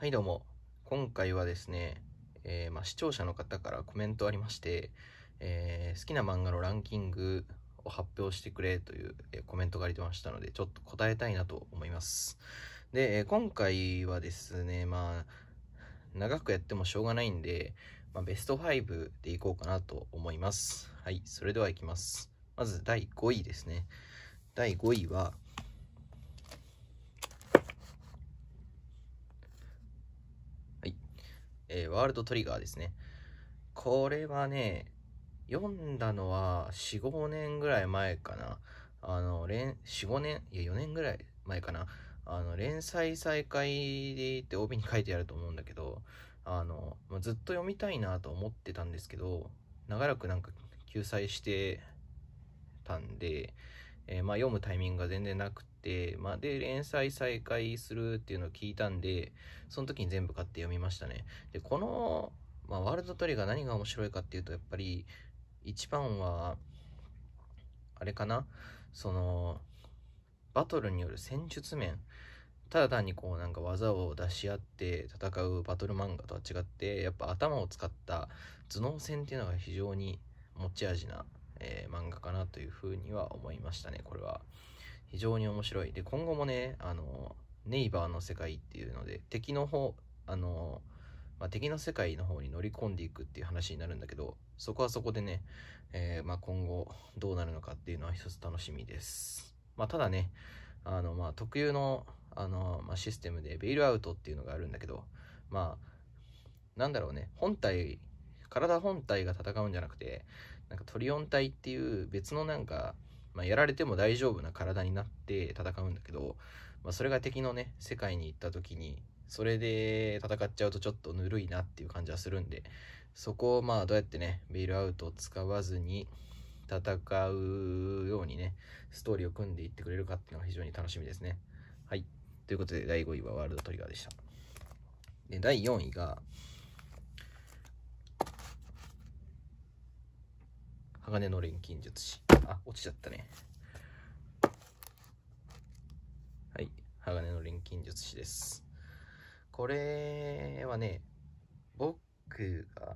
はいどうも。今回はですね、えー、ま視聴者の方からコメントありまして、えー、好きな漫画のランキングを発表してくれという、えー、コメントが出てましたので、ちょっと答えたいなと思います。で、え今回はですね、まあ、長くやってもしょうがないんで、まあ、ベスト5でいこうかなと思います。はい、それではいきます。まず第5位ですね。第5位は、えー、ワールドトリガーですね。これはね、読んだのは4、5年ぐらい前かな。あの、連、4、5年、いや4年ぐらい前かな。あの、連載再開でって帯に書いてあると思うんだけど、あの、ずっと読みたいなと思ってたんですけど、長らくなんか救済してたんで、えー、まあ読むタイミングが全然なく、まあ、で、連載再開するっていうのを聞いたんで、その時に全部買って読みましたね。で、この、まあ、ワールドトリガー何が面白いかっていうと、やっぱり、一番は、あれかなその、バトルによる戦術面。ただ単にこうなんか技を出し合って戦うバトル漫画とは違って、やっぱ頭を使った頭脳戦っていうのが非常に持ち味な、えー、漫画かなというふうには思いましたね、これは。非常に面白い。で、今後もね、あの、ネイバーの世界っていうので、敵の方、あの、まあ、敵の世界の方に乗り込んでいくっていう話になるんだけど、そこはそこでね、えー、まあ、今後どうなるのかっていうのは一つ楽しみです。まあ、ただね、あの、まあ、特有の、あの、まあ、システムで、ベイルアウトっていうのがあるんだけど、まあ、なんだろうね、本体、体本体が戦うんじゃなくて、なんかトリオン体っていう別のなんか、まあ、やられても大丈夫な体になって戦うんだけど、まあ、それが敵のね、世界に行った時に、それで戦っちゃうとちょっとぬるいなっていう感じはするんで、そこをまあどうやってね、ベイルアウトを使わずに戦うようにね、ストーリーを組んでいってくれるかっていうのが非常に楽しみですね。はい。ということで、第5位はワールドトリガーでした。で、第4位が、鋼の錬金術師。あ、落ちちゃったね。はい。鋼の錬金術師です。これはね、僕が、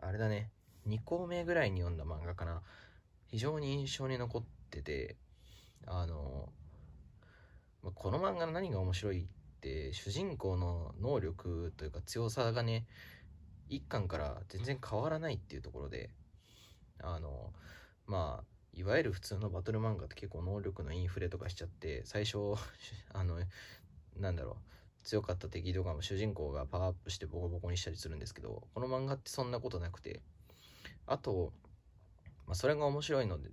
あれだね、2個目ぐらいに読んだ漫画かな。非常に印象に残ってて、あの、この漫画の何が面白いって主人公の能力というか強さがね1巻から全然変わらないっていうところであのまあいわゆる普通のバトル漫画って結構能力のインフレとかしちゃって最初 あのなんだろう強かった敵とかも主人公がパワーアップしてボコボコにしたりするんですけどこの漫画ってそんなことなくてあと、まあ、それが面白いので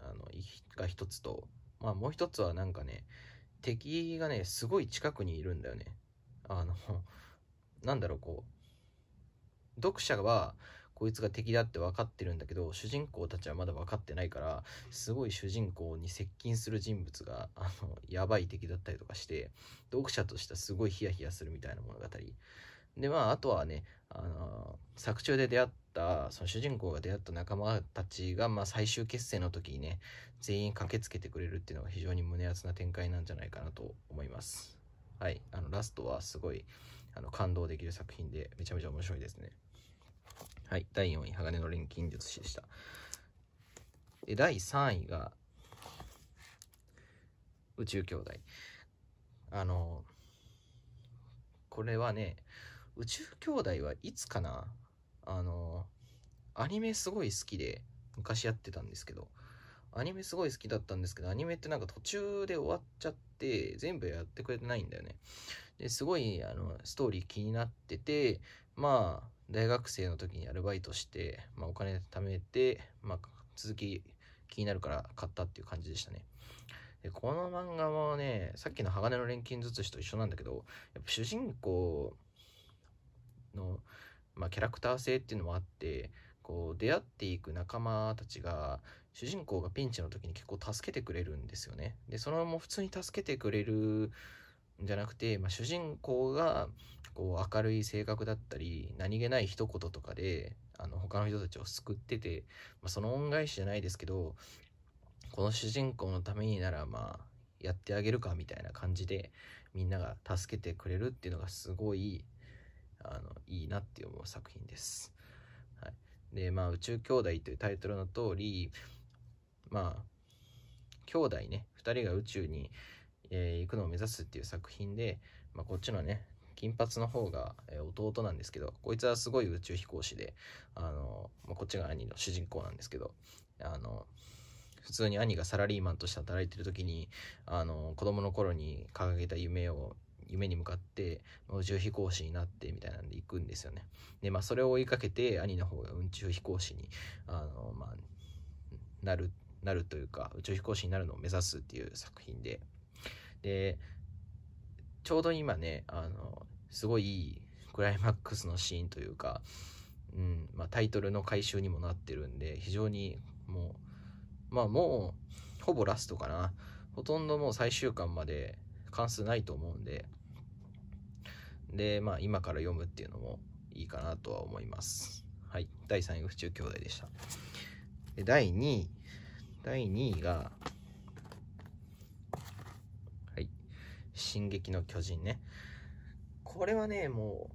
あのが一つと、まあ、もう一つはなんかね敵がねすごい近くにいるんだよねあのなんだろうこう読者はこいつが敵だって分かってるんだけど主人公たちはまだ分かってないからすごい主人公に接近する人物があのやばい敵だったりとかして読者としてはすごいヒヤヒヤするみたいな物語でまああとはね、あの作中で出会ったその主人公が出会った仲間たちが、まあ、最終決戦の時にね全員駆けつけてくれるっていうのが非常に胸熱な展開なんじゃないかなと思いますはいあのラストはすごいあの感動できる作品でめちゃめちゃ面白いですねはい。第4位、鋼の錬金術師でした。で、第3位が、宇宙兄弟。あの、これはね、宇宙兄弟はいつかなあの、アニメすごい好きで、昔やってたんですけど、アニメすごい好きだったんですけど、アニメってなんか途中で終わっちゃって、全部やってくれてないんだよね。ですごい、あの、ストーリー気になってて、まあ、大学生の時にアルバイトして、まあ、お金貯めて、まあ、続き気になるから買ったっていう感じでしたね。で、この漫画はね、さっきの鋼の錬金術師と一緒なんだけど、やっぱ主人公の、まあ、キャラクター性っていうのもあって、こう、出会っていく仲間たちが、主人公がピンチの時に結構助けてくれるんですよね。で、そのまま普通に助けてくれるんじゃなくて、まあ、主人公がこう明るい性格だったり何気ない一言とかであの他の人たちを救ってて、まあ、その恩返しじゃないですけどこの主人公のためにならまあやってあげるかみたいな感じでみんなが助けてくれるっていうのがすごいあのいいなって思う作品です。はい、でまあ「宇宙兄弟」というタイトルの通りまあ兄弟ね2人が宇宙に、えー、行くのを目指すっていう作品で、まあ、こっちのね金髪の方が、え弟なんですけど、こいつはすごい宇宙飛行士で、あの、まあ、こっちが兄の主人公なんですけど、あの、普通に兄がサラリーマンとして働いてる時に、あの、子供の頃に掲げた夢を、夢に向かって宇宙飛行士になってみたいなんで行くんですよね。で、まあそれを追いかけて兄の方が宇宙飛行士に、あの、まあ、なる、なるというか、宇宙飛行士になるのを目指すっていう作品で、で、ちょうど今ね、あの、すごいいいクライマックスのシーンというか、うんまあ、タイトルの回収にもなってるんで、非常にもう、まあもう、ほぼラストかな。ほとんどもう最終巻まで関数ないと思うんで、で、まあ今から読むっていうのもいいかなとは思います。はい。第3位が府中兄弟でした。で第2位、第2位が、進撃の巨人ね。これはね、もう、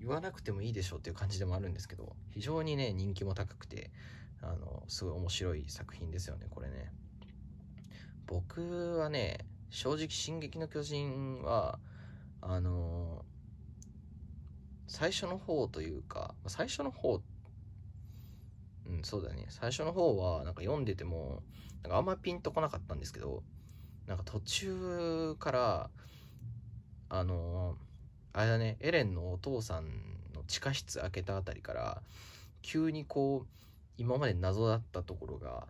言わなくてもいいでしょうっていう感じでもあるんですけど、非常にね、人気も高くて、あの、すごい面白い作品ですよね、これね。僕はね、正直、進撃の巨人は、あの最初の方というか、最初の方、うん、そうだね。最初の方は、なんか読んでても、なんかあんまピンとこなかったんですけど、なんか途中からあのあれだねエレンのお父さんの地下室開けたあたりから急にこう今まで謎だったところが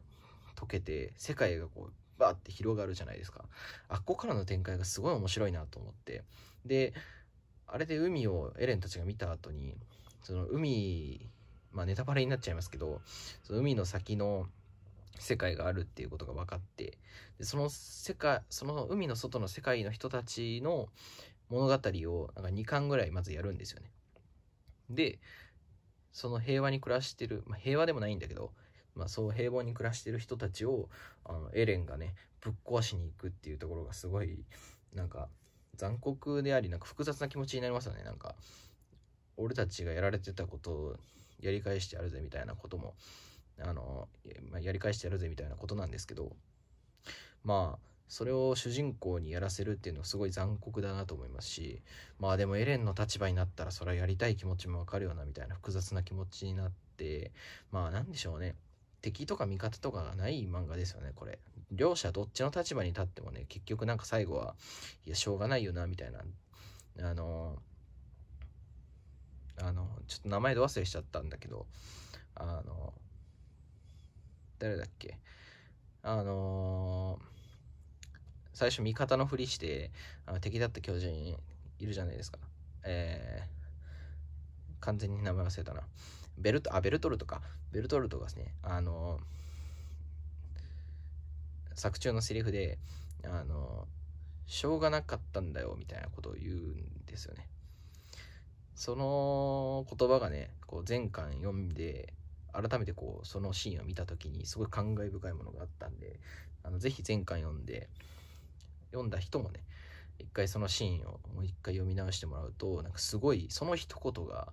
解けて世界がこうバーって広がるじゃないですかあっこからの展開がすごい面白いなと思ってであれで海をエレンたちが見た後にその海まあネタバレになっちゃいますけどその海の先の世界があるっていうことが分かってでその世界その海の外の世界の人たちの物語をなんか2巻ぐらいまずやるんですよね。でその平和に暮らしてる、まあ、平和でもないんだけど、まあ、そう平凡に暮らしてる人たちをあのエレンがねぶっ壊しに行くっていうところがすごいなんか残酷でありなんか複雑な気持ちになりますよねなんか俺たちがやられてたことをやり返してやるぜみたいなこともあの、まやり返してやるぜみたいなことなんですけど、まあ、それを主人公にやらせるっていうのはすごい残酷だなと思いますし、まあでもエレンの立場になったらそれはやりたい気持ちもわかるよなみたいな複雑な気持ちになって、まあなんでしょうね。敵とか味方とかがない漫画ですよね、これ。両者どっちの立場に立ってもね、結局なんか最後は、いや、しょうがないよな、みたいな。あの、あの、ちょっと名前で忘れしちゃったんだけど、あの、誰だっけあのー、最初味方のふりしてあの敵だった巨人いるじゃないですかえー、完全に名前忘れたなベルトあベルトルトかベルトルトがですねあのー、作中のセリフであのー、しょうがなかったんだよみたいなことを言うんですよねその言葉がねこう全巻読んで改めてこうそのシーンを見た時にすごい感慨深いものがあったんであのぜひ前回読んで読んだ人もね一回そのシーンをもう一回読み直してもらうとなんかすごいその一言が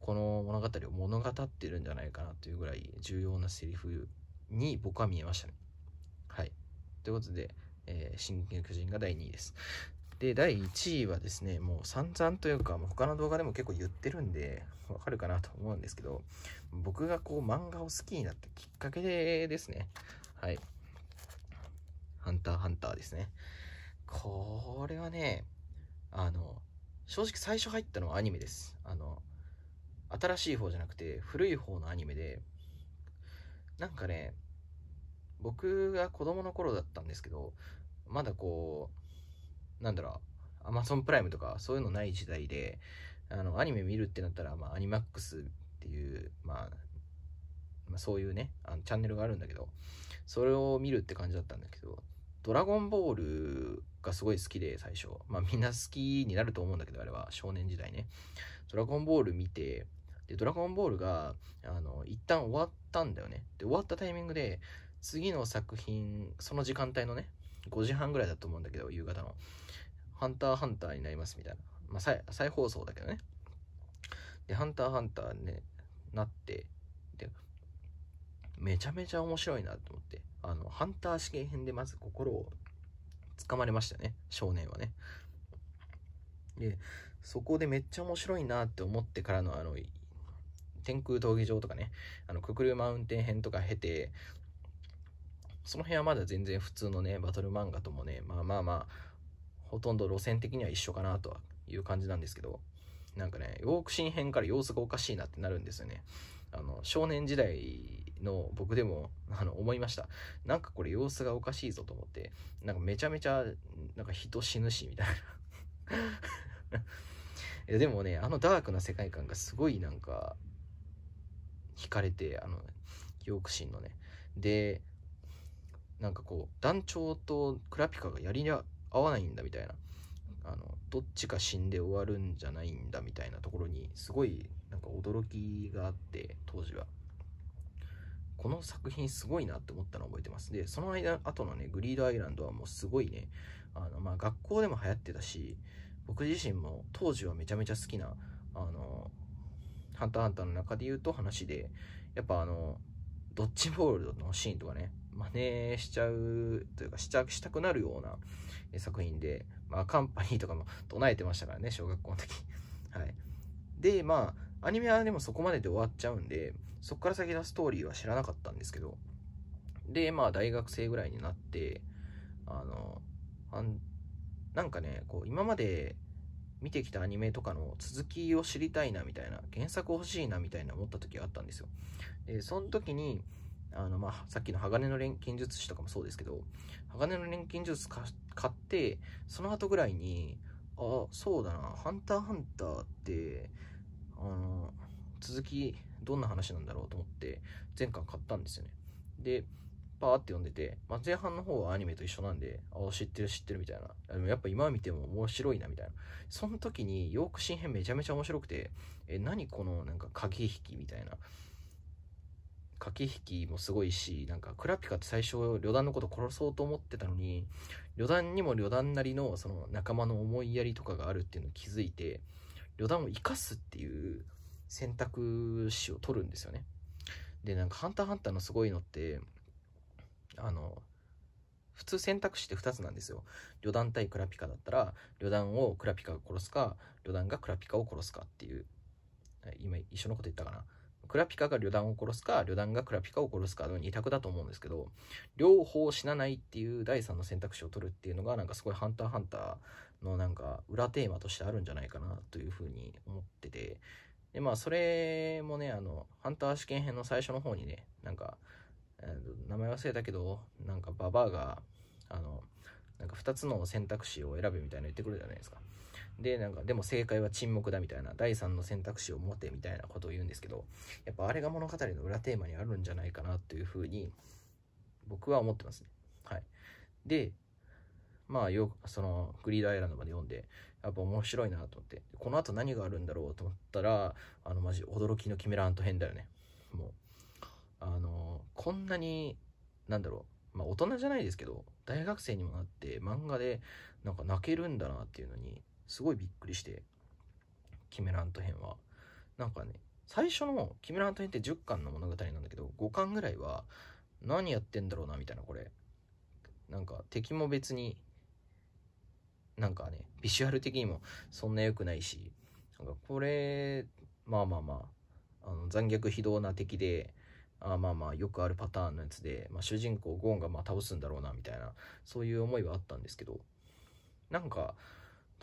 この物語を物語ってるんじゃないかなというぐらい重要なセリフに僕は見えましたね。はい。ということで、えー、の巨人が第2位です。で、第1位はですね、もう散々というか、もう他の動画でも結構言ってるんで、わかるかなと思うんですけど、僕がこう漫画を好きになったきっかけでですね、はい。ハンターハンターですね。これはね、あの、正直最初入ったのはアニメです。あの、新しい方じゃなくて、古い方のアニメで、なんかね、僕が子供の頃だったんですけど、まだこう、なんだろう、アマゾンプライムとかそういうのない時代で、あの、アニメ見るってなったら、まあ、アニマックスっていう、まあ、まあ、そういうね、あのチャンネルがあるんだけど、それを見るって感じだったんだけど、ドラゴンボールがすごい好きで、最初。まあみんな好きになると思うんだけど、あれは少年時代ね。ドラゴンボール見て、で、ドラゴンボールが、あの、一旦終わったんだよね。で、終わったタイミングで、次の作品、その時間帯のね、5時半ぐらいだと思うんだけど、夕方の。ハンターハンターになりますみたいな。まあ、再再放送だけどね。で、ハンターハンターに、ね、なって、で、めちゃめちゃ面白いなと思って、あの、ハンター試験編でまず心をつかまれましたね、少年はね。で、そこでめっちゃ面白いなって思ってからの、あの、天空闘技場とかね、あの、ククルマウンテン編とか経て、その辺はまだ全然普通のね、バトル漫画ともね、まあまあまあ、ほとんど路線的には一緒かなという感じなんですけど、なんかね、ヨークシン編から様子がおかしいなってなるんですよね。あの、少年時代の僕でも、あの、思いました。なんかこれ様子がおかしいぞと思って、なんかめちゃめちゃ、なんか人死ぬし、みたいな。でもね、あのダークな世界観がすごいなんか、惹かれて、あの、ヨークシンのね。で、なんかこう、団長とクラピカがやり合わないんだみたいなあのどっちか死んで終わるんじゃないんだみたいなところにすごいなんか驚きがあって当時はこの作品すごいなって思ったのを覚えてますでその間後のねグリードアイランドはもうすごいねあの、まあ、学校でも流行ってたし僕自身も当時はめちゃめちゃ好きなあのハンターハンターの中で言うと話でやっぱあのドッジボールのシーンとかね真似しちゃうというか試着したくなるような作品で、まあ、カンパニーとかも唱えてましたからね小学校の時 はいでまあアニメはでもそこまでで終わっちゃうんでそこから先のストーリーは知らなかったんですけどでまあ大学生ぐらいになってあのあんなんかねこう今まで見てきたアニメとかの続きを知りたいなみたいな原作欲しいなみたいな思った時があったんですよでその時にあの、まあ、さっきの鋼の錬金術師とかもそうですけど、鋼の錬金術買って、その後ぐらいに、あ、そうだな、ハンターハンターって、あの、続き、どんな話なんだろうと思って、前回買ったんですよね。で、パーって読んでて、まあ、前半の方はアニメと一緒なんで、あ、知ってる知ってるみたいな。でもやっぱ今見ても面白いなみたいな。その時に、よく新編めちゃめちゃ面白くて、え、何このなんか鍵引きみたいな。駆け引きもすごいし、なんか、クラピカって最初、旅団のこと殺そうと思ってたのに、旅団にも旅団なりの、その仲間の思いやりとかがあるっていうのを気づいて、旅団を生かすっていう選択肢を取るんですよね。で、なんか、ハンターハンターのすごいのって、あの、普通選択肢って2つなんですよ。旅団対クラピカだったら、旅団をクラピカが殺すか、旅団がクラピカを殺すかっていう、今一緒のこと言ったかな。クラピカが旅団を殺すか、旅団がクラピカを殺すかの2択だと思うんですけど、両方死なないっていう第3の選択肢を取るっていうのが、なんかすごいハンターハンターのなんか裏テーマとしてあるんじゃないかなというふうに思ってて、で、まあそれもね、あの、ハンター試験編の最初の方にね、なんか、名前忘れたけど、なんかババアが、あの、なんか2つの選択肢を選べみたいなの言ってくるじゃないですか。で、なんか、でも正解は沈黙だみたいな、第3の選択肢を持てみたいなことを言うんですけど、やっぱあれが物語の裏テーマにあるんじゃないかなというふうに、僕は思ってますね。はい。で、まあよ、く、その、グリードアイランドまで読んで、やっぱ面白いなと思って、この後何があるんだろうと思ったら、あの、マジ驚きのキメラント編だよね。もう、あの、こんなに、なんだろう、まあ大人じゃないですけど、大学生にもなって漫画でなんか泣けるんだなっていうのに、すごいびっくりしてキメラント編はなんかね最初のキメラント編って10巻の物語なんだけど5巻ぐらいは何やってんだろうなみたいなこれなんか敵も別になんかねビジュアル的にもそんな良くないしなんかこれまあまあまああの残虐非道な敵であまあまあよくあるパターンのやつで、まあ、主人公ゴーンがまあ倒すんだろうなみたいなそういう思いはあったんですけどなんか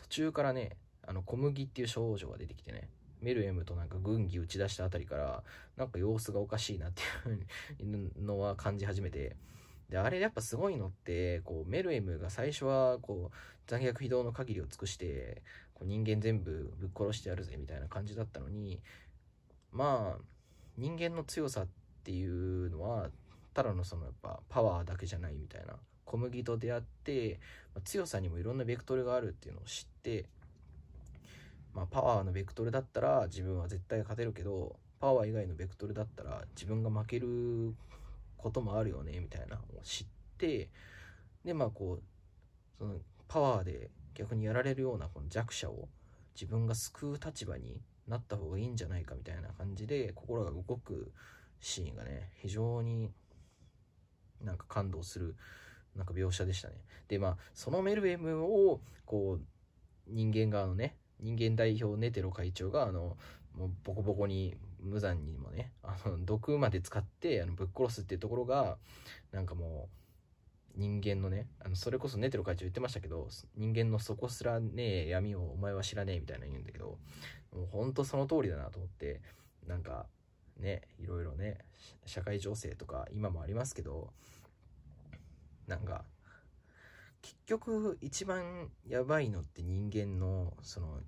途中からね、あの、小麦っていう少女が出てきてね、メルエムとなんか軍議打ち出したあたりから、なんか様子がおかしいなっていうのは感じ始めて、で、あれやっぱすごいのって、こう、メルエムが最初は、こう、残虐非道の限りを尽くして、こう人間全部ぶっ殺してやるぜみたいな感じだったのに、まあ、人間の強さっていうのは、ただのそのやっぱパワーだけじゃないみたいな。小麦と出会って、まあ、強さにもいろんなベクトルがあるっていうのを知って、まあ、パワーのベクトルだったら自分は絶対勝てるけどパワー以外のベクトルだったら自分が負けることもあるよねみたいなのを知ってでまあこうそのパワーで逆にやられるようなこの弱者を自分が救う立場になった方がいいんじゃないかみたいな感じで心が動くシーンがね非常になんか感動するなんか描写でしたね。で、まあ、そのメルェムを、こう、人間側のね、人間代表ネテロ会長が、あの、もうボコボコに、無残にもね、あの、毒まで使って、あの、ぶっ殺すっていうところが、なんかもう、人間のね、あの、それこそネテロ会長言ってましたけど、人間の底すらねえ闇をお前は知らねえみたいな言うんだけど、もうほんとその通りだなと思って、なんか、ね、いろいろね、社会情勢とか今もありますけど、なんか、結局一番やばいのって人間の、その、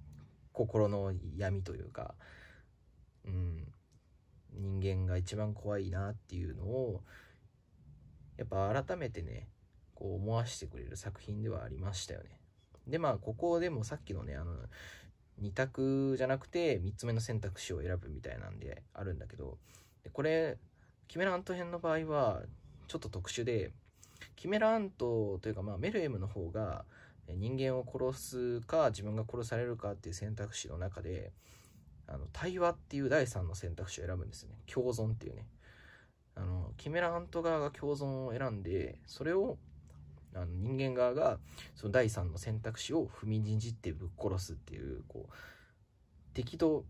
心の闇というか、うん、人間が一番怖いなっていうのを、やっぱ改めてね、こう思わせてくれる作品ではありましたよね。で、まあ、ここでもさっきのね、あの、2択じゃなくて3つ目の選択肢を選ぶみたいなんであるんだけど、でこれ、キメラント編の場合は、ちょっと特殊で、キメラアントというか、まあ、メルエムの方が人間を殺すか自分が殺されるかっていう選択肢の中であの対話っていう第3の選択肢を選ぶんですよね共存っていうねあのキメラアント側が共存を選んでそれをあの人間側がその第3の選択肢を踏みにじってぶっ殺すっていうこう敵と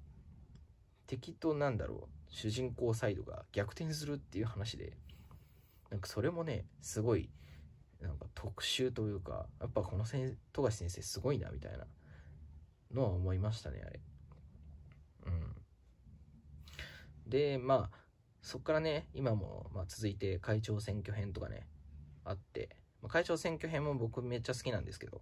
敵となんだろう主人公サイドが逆転するっていう話でなんかそれもねすごいなんか特集というかやっぱこの富樫先生すごいなみたいなのは思いましたねあれうんでまあそっからね今も、まあ、続いて会長選挙編とかねあって、まあ、会長選挙編も僕めっちゃ好きなんですけど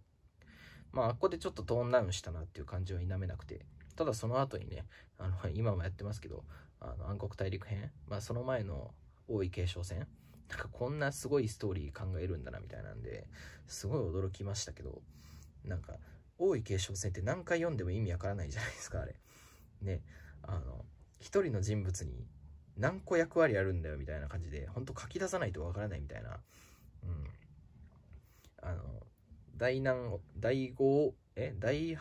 まあここでちょっとトーンダウンしたなっていう感じは否めなくてただその後にねあの今もやってますけどあの暗黒大陸編まあその前の王位継承戦なんかこんなすごいストーリー考えるんだなみたいなんで、すごい驚きましたけど、なんか、王位継承戦って何回読んでも意味わからないじゃないですか、あれ。ね、あの、一人の人物に何個役割あるんだよみたいな感じで、ほんと書き出さないとわからないみたいな。うん。あの、大難、第五、え、第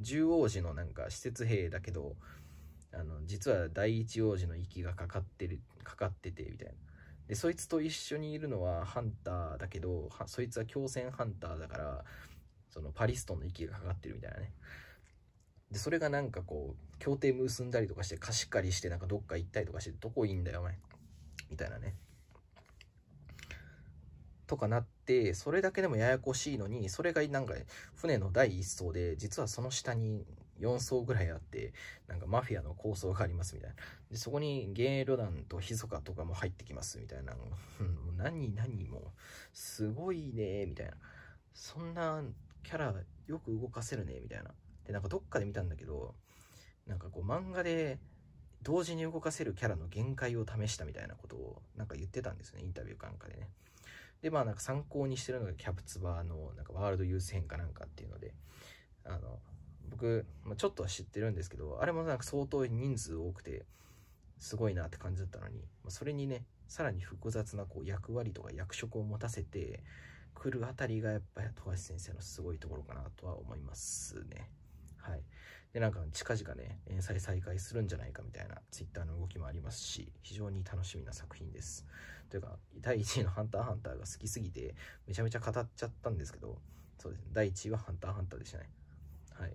十王子のなんか施設兵だけど、あの、実は第一王子の息がかかってる、かかってて、みたいな。でそいつと一緒にいるのはハンターだけどそいつは強戦ハンターだからそのパリストンの息がかかってるみたいなねでそれがなんかこう協定結んだりとかして貸し借りしてなんかどっか行ったりとかしてどこいいんだよお前みたいなねとかなってそれだけでもややこしいのにそれがなんか船の第一層で実はその下に4層ぐらいあって、なんかマフィアの構想がありますみたいな。で、そこに芸能団とヒソカとかも入ってきますみたいな。何何もう、すごいね、みたいな。そんなキャラよく動かせるね、みたいな。で、なんかどっかで見たんだけど、なんかこう漫画で同時に動かせるキャラの限界を試したみたいなことをなんか言ってたんですね、インタビューかなんかでね。で、まあなんか参考にしてるのがキャプツバーのなんかワールドユース編かなんかっていうので、あの、僕、まあ、ちょっとは知ってるんですけど、あれもなんか相当人数多くて、すごいなって感じだったのに、まあ、それにね、さらに複雑なこう役割とか役職を持たせてくるあたりがやっぱり富樫先生のすごいところかなとは思いますね。はい。で、なんか近々ね、連載再開するんじゃないかみたいな twitter の動きもありますし、非常に楽しみな作品です。というか、第1位のハンターハンターが好きすぎて、めちゃめちゃ語っちゃったんですけど、そうですね。第1位はハンターハンターでしたね。はい。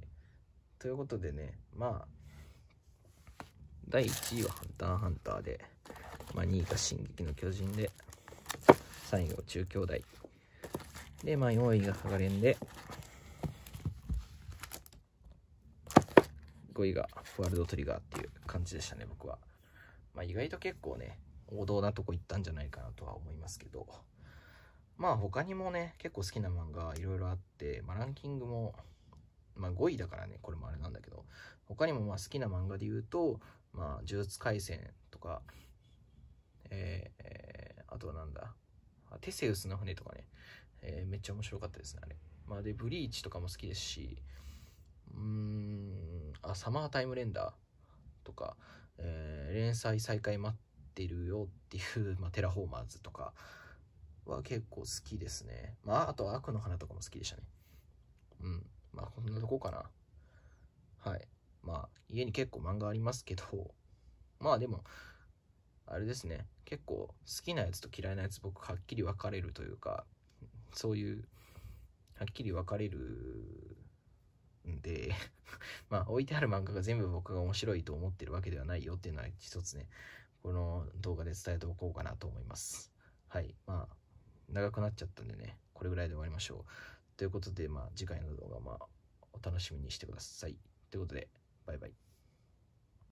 ということでね、まあ、第1位はハンターハンターで、まあ、2位が進撃の巨人で、3位が中兄弟。で、まあ、4位がハガレンで、5位がワールドトリガーっていう感じでしたね、僕は。まあ、意外と結構ね、王道なとこ行ったんじゃないかなとは思いますけど、まあ、他にもね、結構好きな漫画いろいろあって、まあ、ランキングもまあ5位だからね、これもあれなんだけど、他にもまあ好きな漫画で言うと、まあ呪術廻戦とか、えー、えー、あとはなんだ、テセウスの船とかね、えー、めっちゃ面白かったですね、あれ。まあで、ブリーチとかも好きですし、うーん、あ、サマータイムレンダーとか、えー、連載再開待ってるよっていう、まあ、テラフォーマーズとかは結構好きですね。まあ、あとは悪の花とかも好きでしたね。うん。まあこんなとこかな。はい。まあ家に結構漫画ありますけど、まあでも、あれですね、結構好きなやつと嫌いなやつ僕はっきり分かれるというか、そういう、はっきり分かれるんで まあ置いてある漫画が全部僕が面白いと思ってるわけではないよっていうのは一つね、この動画で伝えておこうかなと思います。はい。まあ、長くなっちゃったんでね、これぐらいで終わりましょう。ということで、まあ、次回の動画、まあ、お楽しみにしてください。ということで、バイバイ。